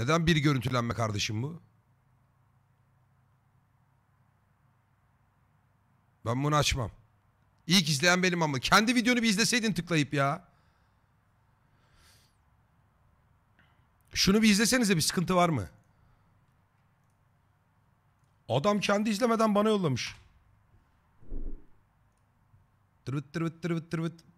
Neden bir görüntülenme kardeşim bu? Ben bunu açmam. İlk izleyen benim ama. Kendi videonu bir izleseydin tıklayıp ya. Şunu bir izlesenize bir sıkıntı var mı? Adam kendi izlemeden bana yollamış. Tırvıt tırvıt tırvıt tırvıt.